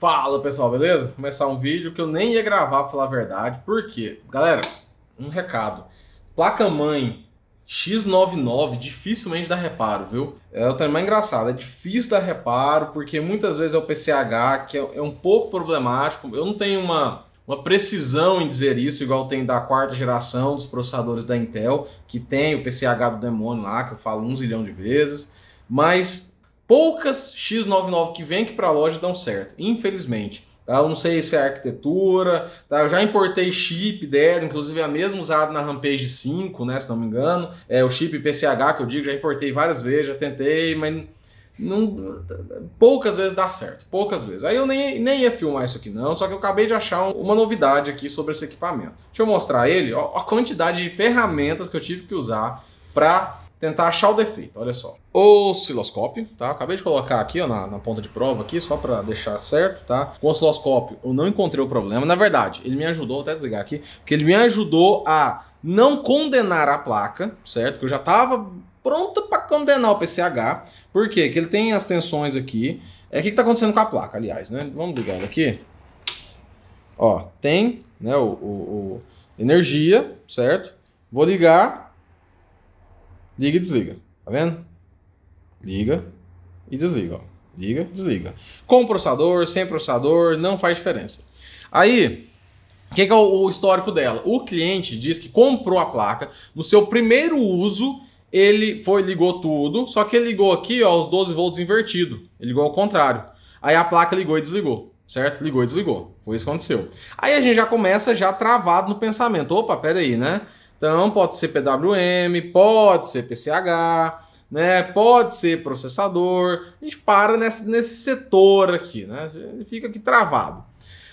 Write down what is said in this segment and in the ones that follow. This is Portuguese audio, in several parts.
Fala pessoal, beleza? começar um vídeo que eu nem ia gravar pra falar a verdade, porque, galera, um recado. Placa-mãe X99 dificilmente dá reparo, viu? É o tema engraçado, é difícil dar reparo, porque muitas vezes é o PCH, que é, é um pouco problemático. Eu não tenho uma, uma precisão em dizer isso, igual tem da quarta geração dos processadores da Intel, que tem o PCH do demônio lá, que eu falo um zilhão de vezes, mas poucas X99 que vem aqui para a loja dão certo, infelizmente. Tá? Eu não sei se é a arquitetura, tá? eu já importei chip dela, inclusive é a mesma usada na Rampage 5, né, se não me engano. É o chip PCH que eu digo, já importei várias vezes, já tentei, mas não, poucas vezes dá certo, poucas vezes. Aí eu nem, nem ia filmar isso aqui não, só que eu acabei de achar uma novidade aqui sobre esse equipamento. Deixa eu mostrar ele, ó, a quantidade de ferramentas que eu tive que usar para tentar achar o defeito, olha só. O osciloscópio, tá? Acabei de colocar aqui ó, na, na ponta de prova aqui, só para deixar certo, tá? Com o osciloscópio eu não encontrei o problema, na verdade, ele me ajudou, até desligar aqui, porque ele me ajudou a não condenar a placa, certo? Que eu já estava pronto para condenar o PCH, por quê? Porque ele tem as tensões aqui, é o que está acontecendo com a placa, aliás, né? Vamos ligar ele aqui. Ó, tem né, o, o, o energia, certo? Vou ligar, Liga e desliga. Tá vendo? Liga e desliga. Ó. Liga, desliga. Com processador, sem processador, não faz diferença. Aí, o que, que, é o, histórico dela? O cliente diz que comprou a placa no seu primeiro uso ele foi ligou tudo, só que ele ligou aqui ó, os 12 volts invertido. Ele ligou ao contrário. Aí a placa ligou e desligou, certo? Ligou e desligou. Foi isso que aconteceu. Aí a gente já começa já travado no pensamento. Opa, pera aí, né? Então, pode ser PWM, pode ser PCH, né? Pode ser processador. A gente para nesse, nesse setor aqui, né? Fica aqui travado.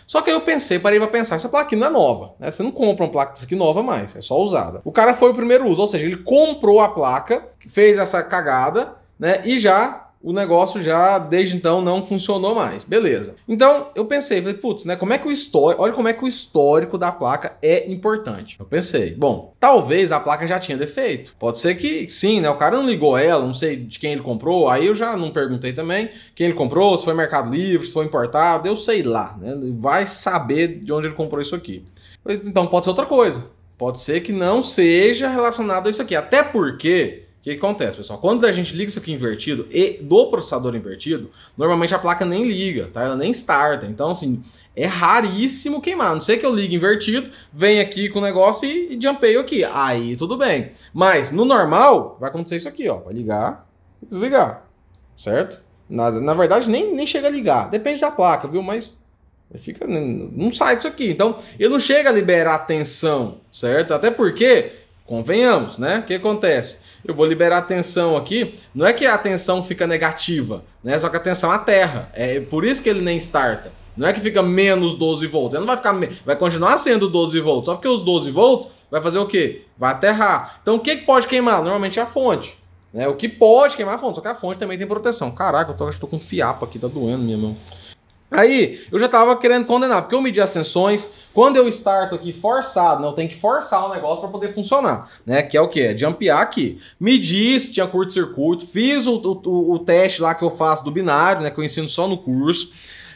Só que aí eu pensei, parei para pensar, essa plaquinha não é nova, né? Você não compra uma placa aqui nova mais, é só usada. O cara foi o primeiro uso, ou seja, ele comprou a placa, fez essa cagada, né? E já o negócio já desde então não funcionou mais. Beleza. Então eu pensei, falei, putz, né? Como é que o histórico. Olha como é que o histórico da placa é importante. Eu pensei, bom, talvez a placa já tinha defeito. Pode ser que sim, né? O cara não ligou ela, não sei de quem ele comprou. Aí eu já não perguntei também quem ele comprou, se foi Mercado Livre, se foi importado, eu sei lá, né? Vai saber de onde ele comprou isso aqui. Então pode ser outra coisa. Pode ser que não seja relacionado a isso aqui. Até porque o que acontece, pessoal? Quando a gente liga isso aqui invertido e do processador invertido, normalmente a placa nem liga, tá? Ela nem starta. Então, assim, é raríssimo queimar. A não sei que eu ligue invertido, vem aqui com o negócio e, e jumpeio aqui. Aí tudo bem. Mas no normal, vai acontecer isso aqui, ó. Vai ligar e desligar. Certo? Na, na verdade, nem, nem chega a ligar. Depende da placa, viu? Mas fica, né, não sai disso aqui. Então, ele não chega a liberar tensão, certo? Até porque Convenhamos, né? O que acontece? Eu vou liberar a tensão aqui. Não é que a tensão fica negativa, né? Só que a tensão é aterra. É por isso que ele nem starta. Não é que fica menos 12 volts. Ele não vai ficar. Vai continuar sendo 12 volts. Só porque os 12 volts vai fazer o quê? Vai aterrar. Então o que, que pode queimar? Normalmente é a fonte. Né? O que pode queimar é a fonte. Só que a fonte também tem proteção. Caraca, eu tô, acho que tô com fiapo aqui, tá doendo minha mão. Aí, eu já tava querendo condenar, porque eu medi as tensões, quando eu starto aqui forçado, né, eu tenho que forçar o negócio para poder funcionar, né? Que é o que? É jumpear aqui. Medi se tinha curto-circuito, fiz o, o, o, teste lá que eu faço do binário, né? Que eu ensino só no curso.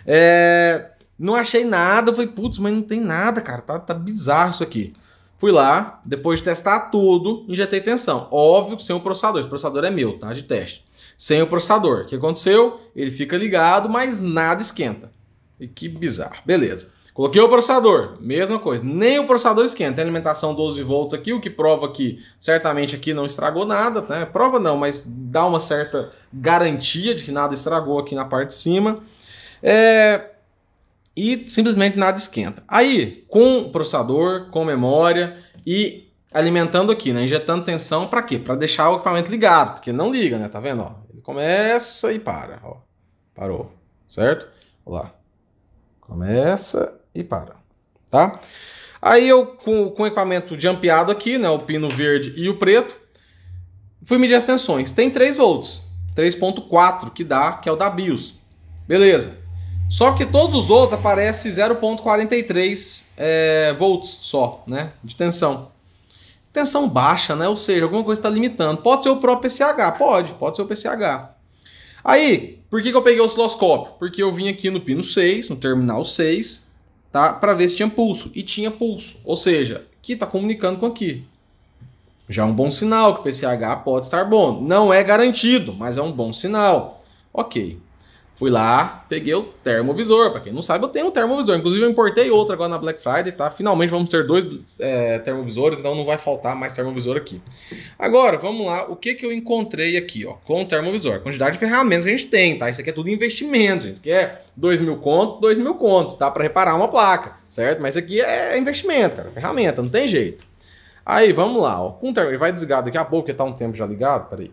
É, não achei nada, falei, putz, mas não tem nada, cara, tá, tá bizarro isso aqui. Fui lá, depois de testar tudo, injetei tensão. Óbvio que sem o processador, esse processador é meu, tá? De teste sem o processador. O que aconteceu? Ele fica ligado, mas nada esquenta. E que bizarro. Beleza. Coloquei o processador, mesma coisa. Nem o processador esquenta. Tem alimentação 12 volts aqui, o que prova que certamente aqui não estragou nada, né? Prova não, mas dá uma certa garantia de que nada estragou aqui na parte de cima. É... E simplesmente nada esquenta. Aí, com o processador, com memória e alimentando aqui, né? Injetando tensão para quê? Para deixar o equipamento ligado, porque não liga, né? Tá vendo? Ó, Começa e para. Ó. Parou. Certo? Olha lá. Começa e para. Tá? Aí eu, com, com o equipamento ampliado aqui, né? O pino verde e o preto, fui medir as tensões. Tem 3 volts. 3.4 que dá, que é o da BIOS. Beleza. Só que todos os outros aparecem 0.43 é, volts só, né? De tensão tensão baixa, né? Ou seja, alguma coisa está limitando. Pode ser o próprio PCH, pode, pode ser o PCH. Aí, por que, que eu peguei o osciloscópio? Porque eu vim aqui no pino 6, no terminal 6, tá? Para ver se tinha pulso. E tinha pulso. Ou seja, que está comunicando com aqui. Já é um bom sinal que o PCH pode estar bom. Não é garantido, mas é um bom sinal. Ok. Fui lá, peguei o termovisor. Para quem não sabe, eu tenho um termovisor. Inclusive, eu importei outro agora na Black Friday, tá? Finalmente vamos ter dois é, termovisores, então não vai faltar mais termovisor aqui. Agora, vamos lá. O que, que eu encontrei aqui, ó, com o termovisor? A quantidade de ferramentas que a gente tem, tá? Isso aqui é tudo investimento, gente. Isso aqui é 2 mil conto, 2 mil conto, tá? Para reparar uma placa, certo? Mas isso aqui é investimento, cara. Ferramenta, não tem jeito. Aí, vamos lá, ó. Com o termo... Ele vai desligar daqui a pouco, porque tá um tempo já ligado. Peraí.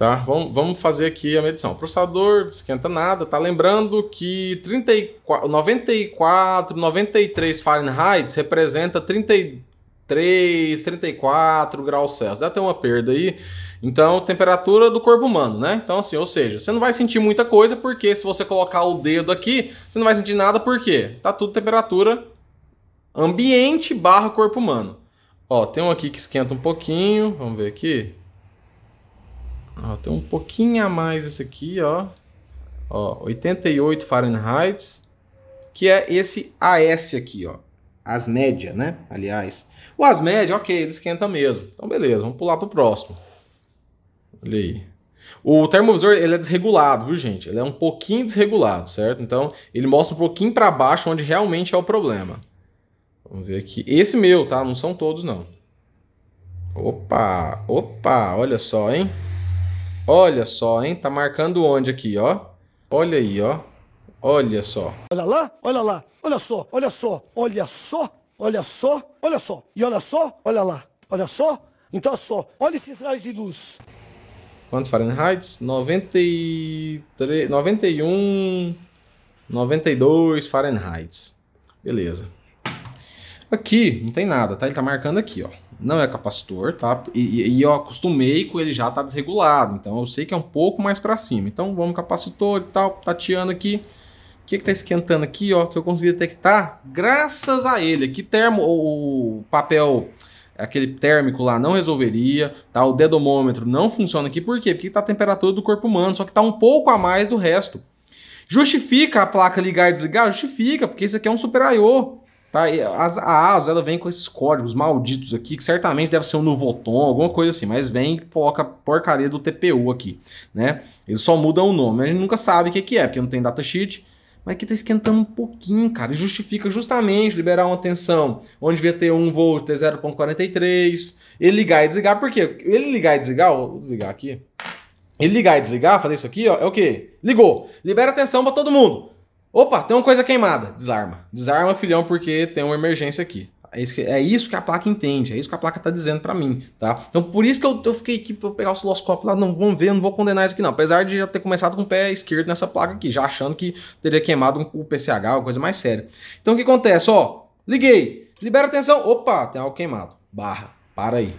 Tá? Vamos, vamos fazer aqui a medição. O processador esquenta nada, tá? Lembrando que 34, 94, 93 Fahrenheit representa 33, 34 graus Celsius. Dá até uma perda aí. Então, temperatura do corpo humano, né? Então, assim, ou seja, você não vai sentir muita coisa, porque se você colocar o dedo aqui, você não vai sentir nada, porque tá tudo temperatura ambiente barra corpo humano. Ó, tem um aqui que esquenta um pouquinho, vamos ver aqui. Tem um pouquinho a mais esse aqui, ó. Ó, 88 Fahrenheit, que é esse AS aqui, ó. As média, né? Aliás. O as média, ok, ele esquenta mesmo. Então, beleza, vamos pular pro próximo. Olha aí. O termovisor, ele é desregulado, viu, gente? Ele é um pouquinho desregulado, certo? Então, ele mostra um pouquinho para baixo onde realmente é o problema. Vamos ver aqui. Esse meu, tá? Não são todos, não. Opa, opa, olha só, hein? Olha só, hein? Tá marcando onde aqui, ó? Olha aí, ó. Olha só. Olha lá, olha lá. Olha só, olha só. Olha só, olha só, olha só. E olha só, olha lá. Olha só. Então só, olha esses raios de luz. Quantos Fahrenheit? 93, 91, 92 Fahrenheit. Beleza. Aqui, não tem nada, tá? Ele tá marcando aqui, ó não é capacitor, tá? E, e eu acostumei com ele já tá desregulado, então eu sei que é um pouco mais para cima. Então vamos capacitor e tal, tateando aqui. O que tá esquentando aqui, ó, que eu consegui detectar? Graças a ele, que termo, o papel aquele térmico lá não resolveria, tá? O dedomômetro não funciona aqui, por quê? Porque tá a temperatura do corpo humano, só que tá um pouco a mais do resto. Justifica a placa ligar e desligar? Justifica, porque isso aqui é um super I.O. Tá? A ASO ela vem com esses códigos malditos aqui, que certamente deve ser um Nuvoton, alguma coisa assim, mas vem e coloca porcaria do TPU aqui, né? Eles só mudam o nome, a gente nunca sabe o que, que é, porque não tem datasheet, mas que tá esquentando um pouquinho, cara, e justifica justamente liberar uma tensão onde devia ter 1 volt, ter 0.43, ele ligar e desligar, por quê? Ele ligar e desligar, vou desligar aqui, ele ligar e desligar, fazer isso aqui, ó, é o quê? Ligou, libera tensão para todo mundo. Opa, tem uma coisa queimada. Desarma. Desarma, filhão, porque tem uma emergência aqui. É isso que, é isso que a placa entende, é isso que a placa tá dizendo para mim, tá? Então por isso que eu, eu fiquei aqui pra pegar o osciloscópio lá, não, vamos ver, eu não vou condenar isso aqui não. Apesar de já ter começado com o pé esquerdo nessa placa aqui, já achando que teria queimado um, o PCH, uma coisa mais séria. Então o que acontece, ó, liguei, libera a tensão, opa, tem algo queimado, barra, para aí.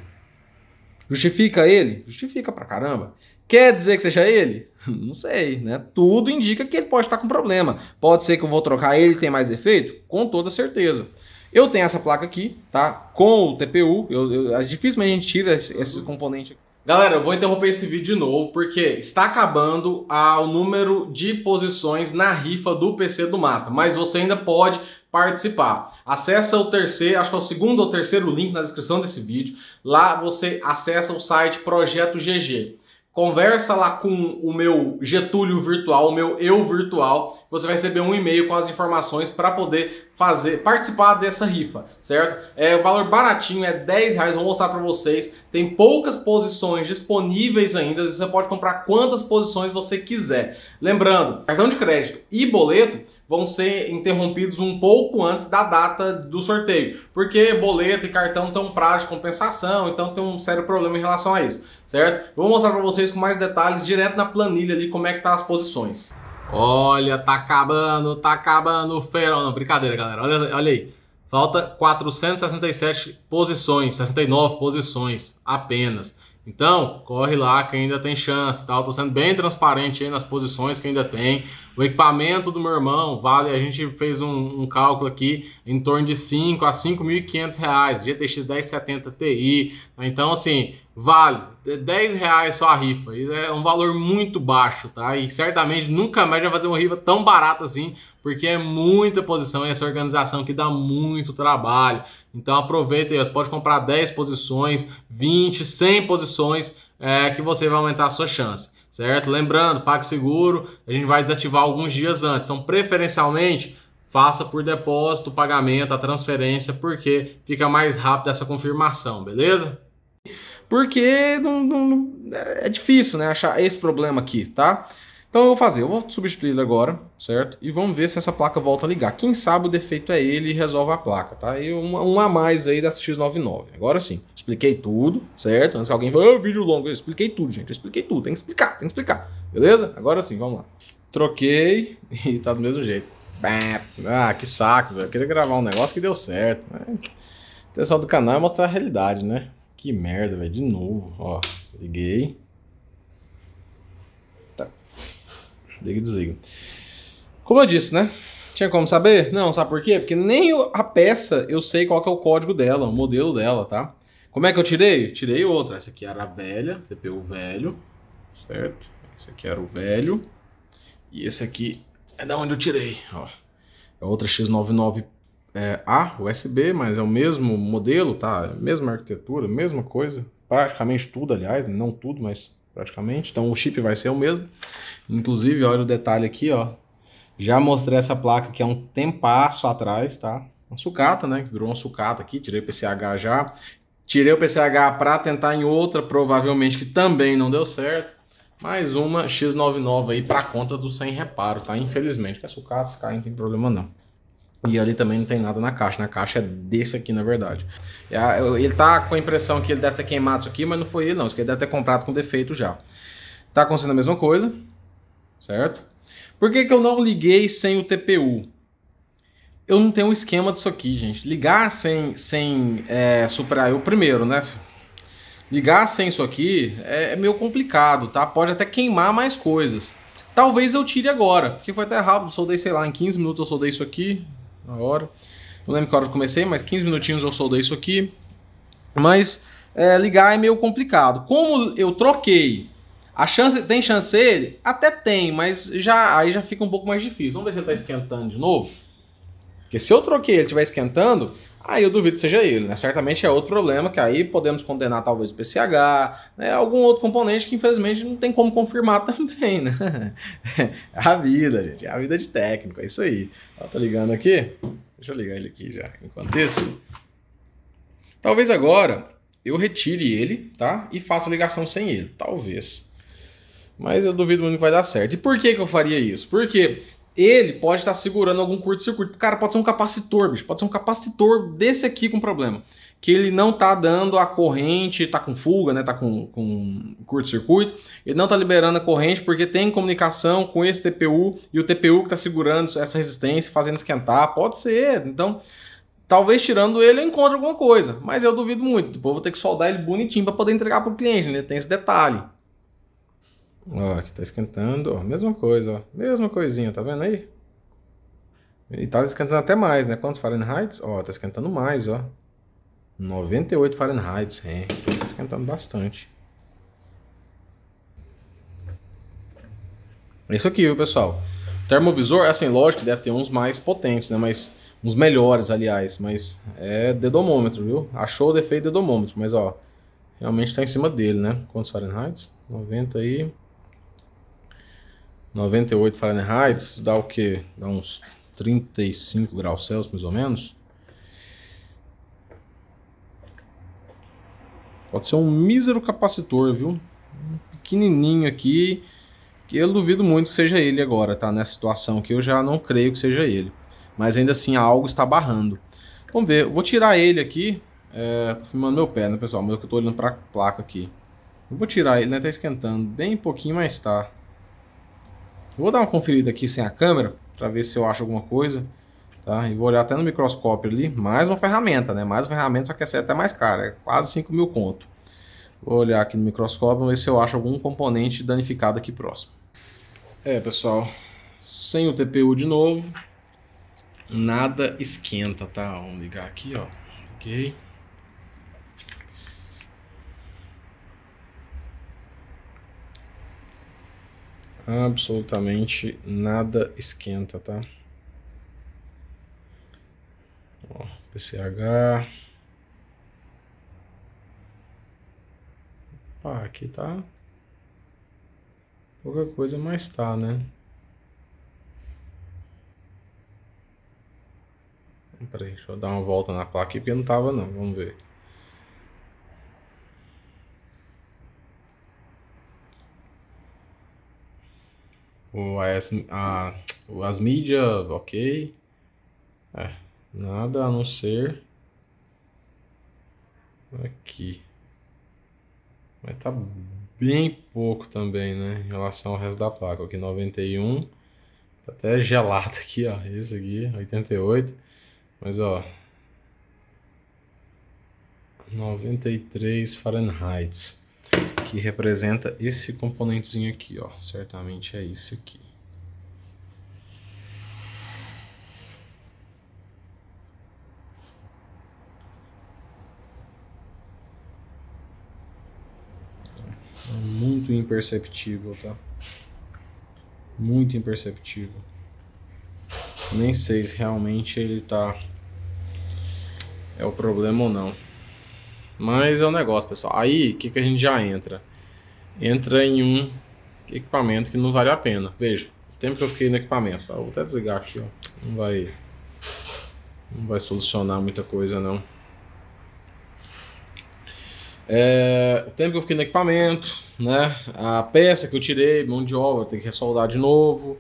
Justifica ele? Justifica pra caramba. Quer dizer que seja ele? Não sei, né? Tudo indica que ele pode estar com problema. Pode ser que eu vou trocar ele tem mais defeito? Com toda certeza. Eu tenho essa placa aqui, tá? Com o TPU. Eu, eu, é dificilmente a gente tira esse, esse componente aqui. Galera, eu vou interromper esse vídeo de novo porque está acabando o número de posições na rifa do PC do Mata, mas você ainda pode participar. Acesse o terceiro, acho que é o segundo ou terceiro link na descrição desse vídeo. Lá você acessa o site Projeto GG. Conversa lá com o meu Getúlio virtual, o meu eu virtual. Você vai receber um e-mail com as informações para poder fazer, participar dessa rifa, certo? É o valor baratinho, é 10 reais, vou mostrar para vocês. Tem poucas posições disponíveis ainda, você pode comprar quantas posições você quiser. Lembrando, cartão de crédito e boleto vão ser interrompidos um pouco antes da data do sorteio, porque boleto e cartão têm um prazo de compensação, então tem um sério problema em relação a isso, certo? vou mostrar para vocês com mais detalhes direto na planilha ali como é que tá as posições. Olha, tá acabando, tá acabando o feirão. Não, brincadeira, galera. Olha, olha aí. Falta 467 posições, 69 posições apenas. Então, corre lá que ainda tem chance, tá? Eu tô sendo bem transparente aí nas posições que ainda tem. O equipamento do meu irmão vale, a gente fez um, um cálculo aqui em torno de 5 a 5.500 reais, GTX 1070 Ti. Tá? Então, assim, vale. É 10 reais só a rifa. Isso é um valor muito baixo, tá? E certamente nunca mais vai fazer uma rifa tão barata assim, porque é muita posição e essa organização que dá muito trabalho. Então aproveita aí, você pode comprar 10 posições, 20, 100 posições, é, que você vai aumentar a sua chance, certo? Lembrando, PagSeguro, a gente vai desativar alguns dias antes. Então, preferencialmente, faça por depósito, pagamento, a transferência, porque fica mais rápido essa confirmação, beleza? porque não, não, é difícil, né, achar esse problema aqui, tá? Então eu vou fazer, eu vou substituir ele agora, certo? E vamos ver se essa placa volta a ligar. Quem sabe o defeito é ele e resolve a placa, tá? E um, um a mais aí da X99. Agora sim, expliquei tudo, certo? Antes que alguém vá, ah, vídeo longo, eu expliquei tudo, gente, eu expliquei tudo, tem que explicar, tem que explicar, beleza? Agora sim, vamos lá. Troquei e tá do mesmo jeito. Ah, que saco, velho. Eu queria gravar um negócio que deu certo. Né? O pessoal do canal é mostrar a realidade, né? Que merda, velho. De novo. Ó, liguei. Tá. Liga e desliga. Como eu disse, né? Tinha como saber? Não, sabe por quê? Porque nem a peça eu sei qual que é o código dela, o modelo dela, tá? Como é que eu tirei? Tirei outra. Essa aqui era a velha, TPU velho, certo? Esse aqui era o velho. E esse aqui é da onde eu tirei, ó. É outra X99 é, A USB, mas é o mesmo modelo, tá? É mesma arquitetura, mesma coisa. Praticamente tudo, aliás, não tudo, mas praticamente. Então o chip vai ser o mesmo. Inclusive, olha o detalhe aqui, ó. Já mostrei essa placa que é um tempasso atrás, tá? Uma sucata, né? Virou uma sucata aqui, tirei o PCH já. Tirei o PCH para tentar em outra, provavelmente que também não deu certo. Mais uma X99 aí para conta do sem reparo, tá? Infelizmente, que a sucata, se cair, não tem problema não. E ali também não tem nada na caixa. Na caixa é desse aqui, na verdade. É é ele tá com a impressão que ele deve ter queimado isso aqui, mas não foi ele, não. Isso aqui deve ter comprado com defeito já. Tá acontecendo a mesma coisa, certo? Por que, que eu não liguei sem o TPU? Eu não tenho um esquema disso aqui, gente. Ligar sem, sem é, superar o primeiro, né? Ligar sem isso aqui é, é meio complicado, tá? Pode até queimar mais coisas. Talvez eu tire agora, porque foi até rápido. Soldei, sei lá, em 15 minutos eu soldei isso aqui na hora. Não lembro que hora eu comecei, mas 15 minutinhos eu soldei isso aqui. Mas é, ligar é meio complicado. Como eu troquei, a chance tem chance ele Até tem, mas já aí já fica um pouco mais difícil. Vamos ver se ele está esquentando de novo. Porque se eu troquei ele estiver esquentando, Aí eu duvido que seja ele, né? Certamente é outro problema, que aí podemos condenar talvez o PCH, né? algum outro componente que infelizmente não tem como confirmar também, né? É a vida, gente, é a vida de técnico, é isso aí. Ó, tá ligando aqui? Deixa eu ligar ele aqui já, enquanto isso. Talvez agora eu retire ele, tá? E faça ligação sem ele, talvez. Mas eu duvido muito que vai dar certo. E por que, que eu faria isso? Porque ele pode estar tá segurando algum curto-circuito. Cara, pode ser um capacitor, bicho. Pode ser um capacitor desse aqui com problema. Que ele não tá dando a corrente, tá com fuga, né? Tá com, com curto-circuito. Ele não tá liberando a corrente porque tem comunicação com esse TPU e o TPU que tá segurando essa resistência, fazendo esquentar. Pode ser. Então, talvez tirando ele eu encontre alguma coisa. Mas eu duvido muito. Depois eu vou ter que soldar ele bonitinho para poder entregar para o cliente, né? Tem esse detalhe. Ó, aqui tá esquentando, ó, mesma coisa, ó, mesma coisinha, tá vendo aí? E tá esquentando até mais, né? Quantos Fahrenheit? Ó, tá esquentando mais, ó. 98 Fahrenheit, hein? Então, tá esquentando bastante. É isso aqui, viu, pessoal? termovisor, assim, lógico que deve ter uns mais potentes, né? Mas uns melhores, aliás, mas é dedomômetro, viu? Achou o defeito dedomômetro, mas ó, realmente tá em cima dele, né? Quantos Fahrenheit? 90 e 98 Fahrenheit, dá o quê? Dá uns 35 graus Celsius, mais ou menos. Pode ser um mísero capacitor, viu? Um pequenininho aqui, que eu duvido muito que seja ele agora, tá? Nessa situação que eu já não creio que seja ele. Mas ainda assim, algo está barrando. Vamos ver, eu vou tirar ele aqui. É, tô filmando meu pé, né, pessoal? Mas eu tô olhando pra placa aqui. Eu vou tirar ele, né? Tá esquentando bem pouquinho, mas tá vou dar uma conferida aqui sem a câmera para ver se eu acho alguma coisa. Tá? E vou olhar até no microscópio ali. Mais uma ferramenta, né? Mais uma ferramenta, só que essa é até mais cara. É quase 5 mil conto. Vou olhar aqui no microscópio, ver se eu acho algum componente danificado aqui próximo. É, pessoal. Sem o TPU de novo. Nada esquenta, tá? Vamos ligar aqui, ó. Ok. absolutamente nada esquenta, tá? Ó, PCH. Opa, aqui tá pouca coisa, mas tá, né? Peraí, deixa eu dar uma volta na placa aqui, porque não tava não, vamos ver. O, as, a, as mídias, ok. É, nada a não ser aqui. Mas tá bem pouco também, né? Em relação ao resto da placa. Aqui 91. Tá até gelado aqui, ó. Esse aqui, 88. Mas, ó. 93 Fahrenheit que representa esse componentezinho aqui, ó. Certamente é isso aqui. Então, é muito imperceptível, tá? Muito imperceptível. Nem sei se realmente ele tá... É o problema ou não. Mas é um negócio, pessoal. Aí, o que, que a gente já entra? Entra em um equipamento que não vale a pena. Veja, o tempo que eu fiquei no equipamento. Ó, vou até desligar aqui, ó. Não vai... Não vai solucionar muita coisa, não. É, o tempo que eu fiquei no equipamento, né? A peça que eu tirei, mão de obra, tem que ressoldar de novo.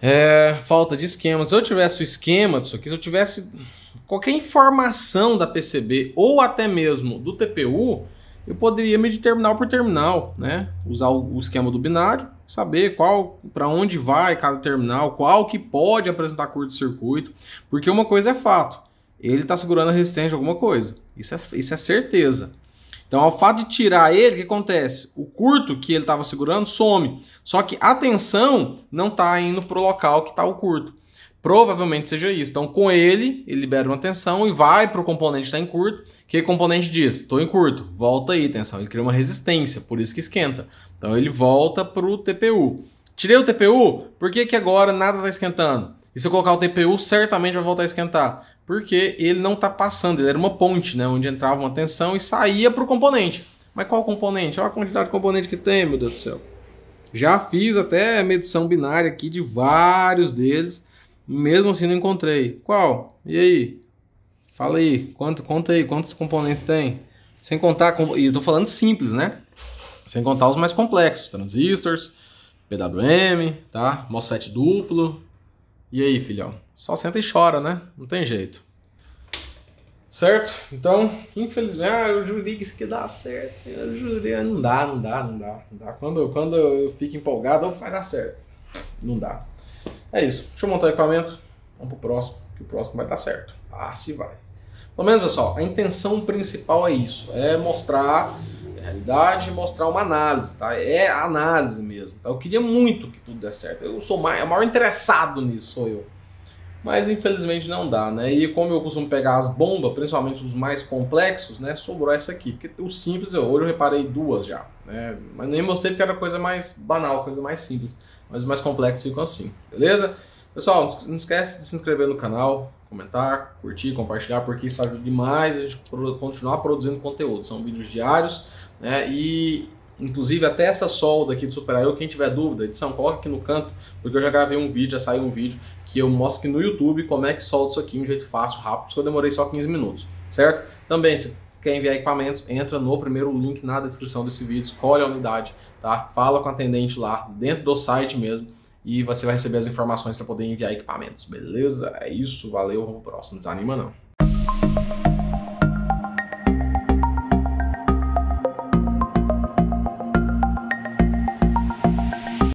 É, falta de esquema. Se eu tivesse o esquema disso aqui, se eu tivesse qualquer informação da PCB ou até mesmo do TPU, eu poderia medir terminal por terminal, né? Usar o esquema do binário, saber qual para onde vai cada terminal, qual que pode apresentar curto-circuito, porque uma coisa é fato, ele está segurando a resistência de alguma coisa, isso é, isso é certeza. Então, ao fato de tirar ele, o que acontece? O curto que ele estava segurando some, só que a tensão não está indo para o local que está o curto. Provavelmente seja isso. Então, com ele, ele libera uma tensão e vai para o componente que está em curto. que o componente diz? Estou em curto. Volta aí, tensão. Ele cria uma resistência, por isso que esquenta. Então, ele volta para o TPU. Tirei o TPU, por que, que agora nada está esquentando? E se eu colocar o TPU, certamente vai voltar a esquentar. Porque ele não está passando, ele era uma ponte, né? Onde entrava uma tensão e saía para o componente. Mas qual componente? Olha a quantidade de componente que tem, meu Deus do céu. Já fiz até medição binária aqui de vários deles. Mesmo assim não encontrei. Qual? E aí? Fala aí, quanto, conta aí, quantos componentes tem? Sem contar, e eu tô falando simples, né? Sem contar os mais complexos, transistores, PWM, tá? MOSFET duplo. E aí, filhão? Só senta e chora, né? Não tem jeito. Certo? Então, infelizmente, ah, eu jurei que isso aqui dá certo, senhor, eu jurei. Não dá, não dá, não dá, não dá. Quando, quando eu fico empolgado, vai dar certo. Não dá. É isso. Deixa eu montar o equipamento. Vamos pro próximo, que o próximo vai dar certo. Ah, se vai. Pelo menos, pessoal, a intenção principal é isso. É mostrar a realidade, mostrar uma análise, tá? É análise mesmo. Tá? Eu queria muito que tudo desse certo. Eu sou mais, o maior interessado nisso, sou eu. Mas infelizmente não dá, né? E como eu costumo pegar as bombas, principalmente os mais complexos, né? Sobrou essa aqui. Porque o simples, eu, hoje eu reparei duas já. Né? Mas nem mostrei porque era coisa mais banal, coisa mais simples mas os mais complexos ficam assim, beleza? Pessoal, não esquece de se inscrever no canal, comentar, curtir, compartilhar, porque isso ajuda demais a gente continuar produzindo conteúdo. São vídeos diários, né? E Inclusive, até essa solda aqui do Super quem tiver dúvida, edição, coloca aqui no canto, porque eu já gravei um vídeo, já saiu um vídeo, que eu mostro aqui no YouTube como é que solda isso aqui de um jeito fácil, rápido, porque eu demorei só 15 minutos, certo? Também, se Quer enviar equipamentos? Entra no primeiro link na descrição desse vídeo, escolhe a unidade, tá? Fala com o atendente lá, dentro do site mesmo, e você vai receber as informações para poder enviar equipamentos, beleza? É isso, valeu, próximo, desanima não.